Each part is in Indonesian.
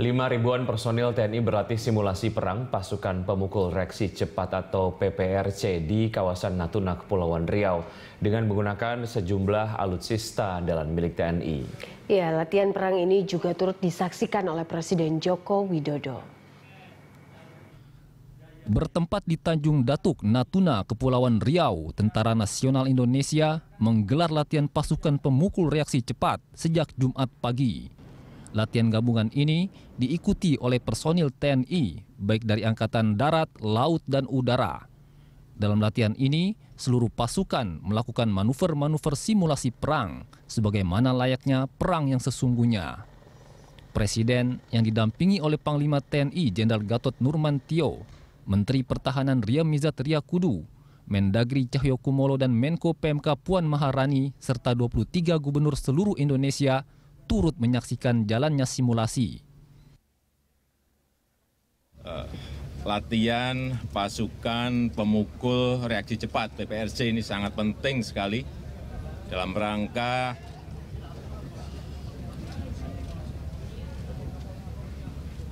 Lima ribuan personil TNI berlatih simulasi perang pasukan pemukul reaksi cepat atau PPRC di kawasan Natuna, Kepulauan Riau dengan menggunakan sejumlah alutsista andalan milik TNI. Ya, latihan perang ini juga turut disaksikan oleh Presiden Joko Widodo. Bertempat di Tanjung Datuk, Natuna, Kepulauan Riau, Tentara Nasional Indonesia menggelar latihan pasukan pemukul reaksi cepat sejak Jumat pagi. Latihan gabungan ini diikuti oleh personil TNI, baik dari Angkatan Darat, Laut, dan Udara. Dalam latihan ini, seluruh pasukan melakukan manuver-manuver simulasi perang sebagaimana layaknya perang yang sesungguhnya. Presiden yang didampingi oleh Panglima TNI Jenderal Gatot Nurmantio, Menteri Pertahanan Ria Mizat Ria Kudu, Mendagri Cahyokumolo dan Menko PMK Puan Maharani, serta 23 gubernur seluruh Indonesia turut menyaksikan jalannya simulasi. Uh, latihan pasukan pemukul reaksi cepat PPRC ini sangat penting sekali dalam rangka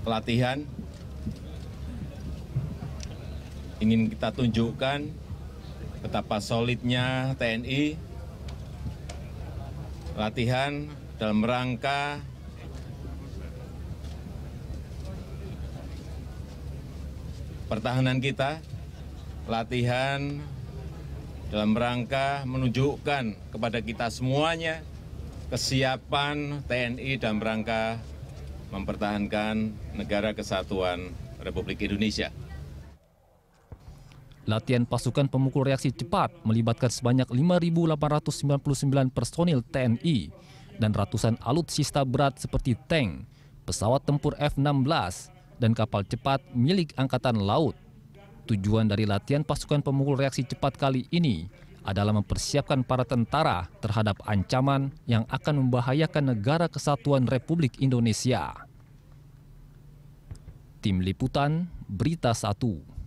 pelatihan ingin kita tunjukkan betapa solidnya TNI latihan dalam rangka pertahanan kita, latihan dalam rangka menunjukkan kepada kita semuanya kesiapan TNI dalam rangka mempertahankan negara kesatuan Republik Indonesia. Latihan pasukan pemukul reaksi cepat melibatkan sebanyak 5.899 personil TNI dan ratusan alutsista berat seperti tank, pesawat tempur F-16, dan kapal cepat milik Angkatan Laut. Tujuan dari latihan pasukan pemukul reaksi cepat kali ini adalah mempersiapkan para tentara terhadap ancaman yang akan membahayakan negara kesatuan Republik Indonesia. Tim Liputan, Berita 1.